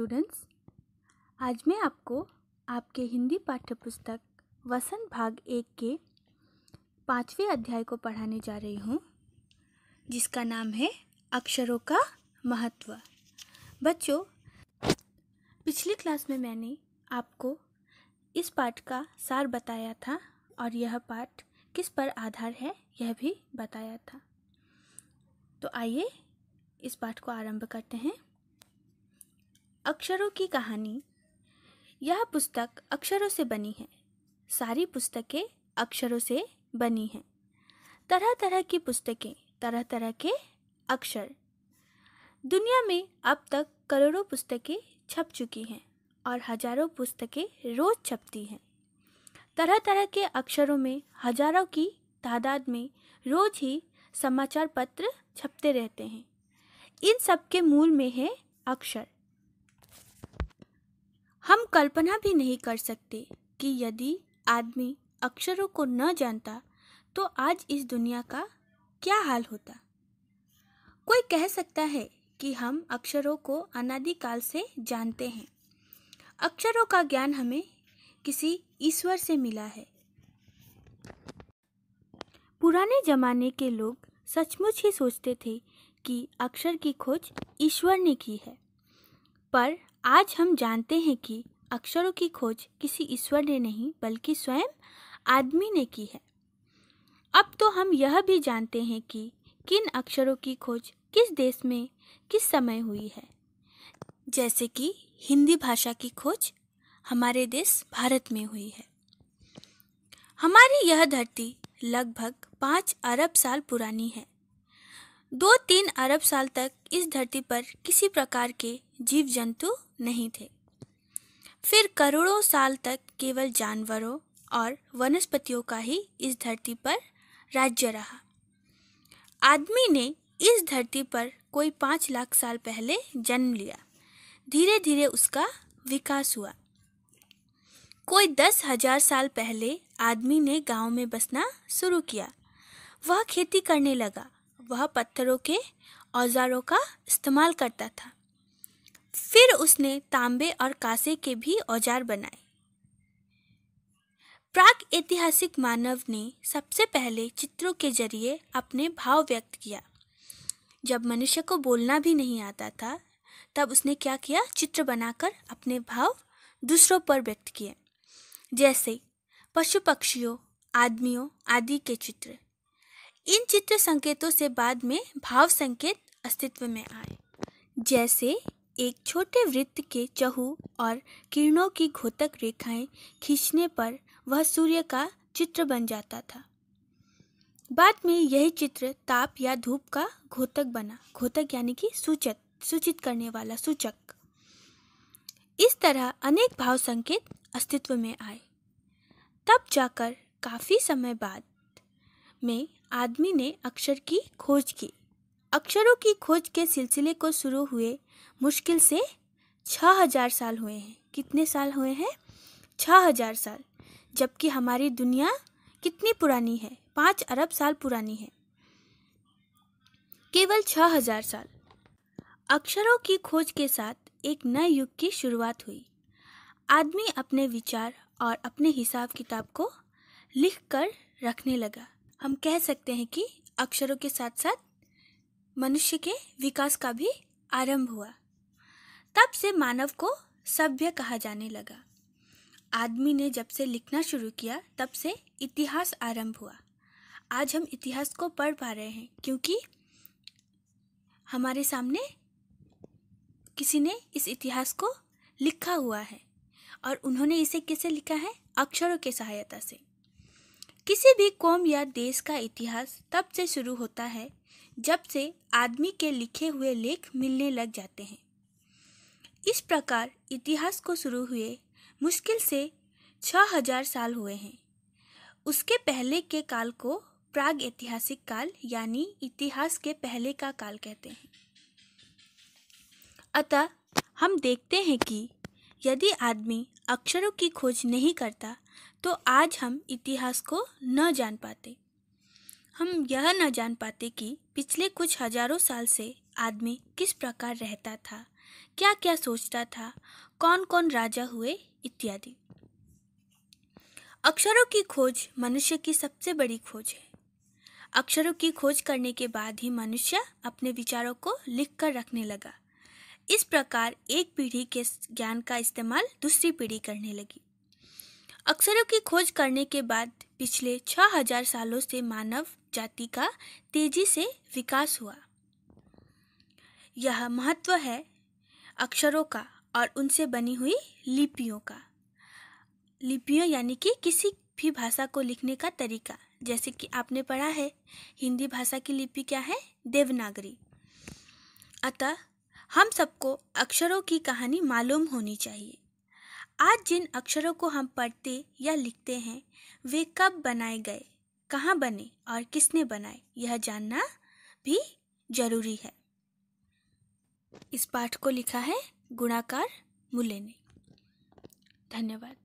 students आज मैं आपको आपके हिंदी पाठ्य पुस्तक वसंत भाग एक के पाँचवें अध्याय को पढ़ाने जा रही हूँ जिसका नाम है अक्षरों का महत्व बच्चों पिछली क्लास में मैंने आपको इस पाठ का सार बताया था और यह पाठ किस पर आधार है यह भी बताया था तो आइए इस पाठ को आरंभ करते हैं अक्षरों की कहानी यह पुस्तक अक्षरों से बनी है सारी पुस्तकें अक्षरों से बनी हैं तरह तरह की पुस्तकें तरह तरह के अक्षर दुनिया में अब तक करोड़ों पुस्तकें छप चुकी हैं और हजारों पुस्तकें रोज़ छपती हैं तरह तरह के अक्षरों में हजारों की तादाद में रोज ही समाचार पत्र छपते रहते हैं इन सब के मूल में है अक्षर हम कल्पना भी नहीं कर सकते कि यदि आदमी अक्षरों को न जानता तो आज इस दुनिया का क्या हाल होता कोई कह सकता है कि हम अक्षरों को अनादिकाल से जानते हैं अक्षरों का ज्ञान हमें किसी ईश्वर से मिला है पुराने जमाने के लोग सचमुच ही सोचते थे कि अक्षर की खोज ईश्वर ने की है पर आज हम जानते हैं कि अक्षरों की खोज किसी ईश्वर ने नहीं बल्कि स्वयं आदमी ने की है अब तो हम यह भी जानते हैं कि किन अक्षरों की खोज किस देश में किस समय हुई है जैसे कि हिंदी भाषा की खोज हमारे देश भारत में हुई है हमारी यह धरती लगभग पाँच अरब साल पुरानी है दो तीन अरब साल तक इस धरती पर किसी प्रकार के जीव जंतु नहीं थे फिर करोड़ों साल तक केवल जानवरों और वनस्पतियों का ही इस धरती पर राज्य रहा आदमी ने इस धरती पर कोई पाँच लाख साल पहले जन्म लिया धीरे धीरे उसका विकास हुआ कोई दस हजार साल पहले आदमी ने गांव में बसना शुरू किया वह खेती करने लगा वह पत्थरों के औजारों का इस्तेमाल करता था फिर उसने तांबे और कासे के भी औजार बनाए प्राग ऐतिहासिक मानव ने सबसे पहले चित्रों के जरिए अपने भाव व्यक्त किया जब मनुष्य को बोलना भी नहीं आता था तब उसने क्या किया चित्र बनाकर अपने भाव दूसरों पर व्यक्त किए जैसे पशु पक्षियों आदमियों आदि के चित्र इन चित्र संकेतों से बाद में भाव संकेत अस्तित्व में आए जैसे एक छोटे वृत्त के चहु और किरणों की घोतक रेखाएं खींचने पर वह सूर्य का चित्र बन जाता था बाद में यही चित्र ताप या धूप का घोतक बना घोतक यानी कि सूचक सूचित करने वाला सूचक इस तरह अनेक भाव संकेत अस्तित्व में आए तब जाकर काफ़ी समय बाद में आदमी ने अक्षर की खोज की अक्षरों की खोज के सिलसिले को शुरू हुए मुश्किल से छः हजार साल हुए हैं कितने साल हुए हैं छः हजार साल जबकि हमारी दुनिया कितनी पुरानी है पाँच अरब साल पुरानी है केवल छः हजार साल अक्षरों की खोज के साथ एक नए युग की शुरुआत हुई आदमी अपने विचार और अपने हिसाब किताब को लिख कर रखने लगा हम कह सकते हैं कि अक्षरों के साथ साथ मनुष्य के विकास का भी आरंभ हुआ तब से मानव को सभ्य कहा जाने लगा आदमी ने जब से लिखना शुरू किया तब से इतिहास आरंभ हुआ आज हम इतिहास को पढ़ पा रहे हैं क्योंकि हमारे सामने किसी ने इस इतिहास को लिखा हुआ है और उन्होंने इसे किसे लिखा है अक्षरों के सहायता से किसी भी कौम या देश का इतिहास तब से शुरू होता है जब से आदमी के लिखे हुए लेख मिलने लग जाते हैं इस प्रकार इतिहास को शुरू हुए मुश्किल से छः हजार साल हुए हैं उसके पहले के काल को प्राग ऐतिहासिक काल यानी इतिहास के पहले का काल कहते हैं अतः हम देखते हैं कि यदि आदमी अक्षरों की खोज नहीं करता तो आज हम इतिहास को न जान पाते हम यह न जान पाते कि पिछले कुछ हजारों साल से आदमी किस प्रकार रहता था क्या क्या सोचता था कौन कौन राजा हुए इत्यादि अक्षरों की खोज मनुष्य की सबसे बड़ी खोज है अक्षरों की खोज करने के बाद ही मनुष्य अपने विचारों को लिख कर रखने लगा इस प्रकार एक पीढ़ी के ज्ञान का इस्तेमाल दूसरी पीढ़ी करने लगी अक्षरों की खोज करने के बाद पिछले हजार सालों से मानव जाति का तेजी से विकास हुआ यह महत्व है अक्षरों का और उनसे बनी हुई लिपियों का लिपियों यानी कि किसी भी भाषा को लिखने का तरीका जैसे कि आपने पढ़ा है हिंदी भाषा की लिपि क्या है देवनागरी अतः हम सबको अक्षरों की कहानी मालूम होनी चाहिए आज जिन अक्षरों को हम पढ़ते या लिखते हैं वे कब बनाए गए कहाँ बने और किसने बनाए यह जानना भी जरूरी है इस पाठ को लिखा है गुणाकार मुले ने धन्यवाद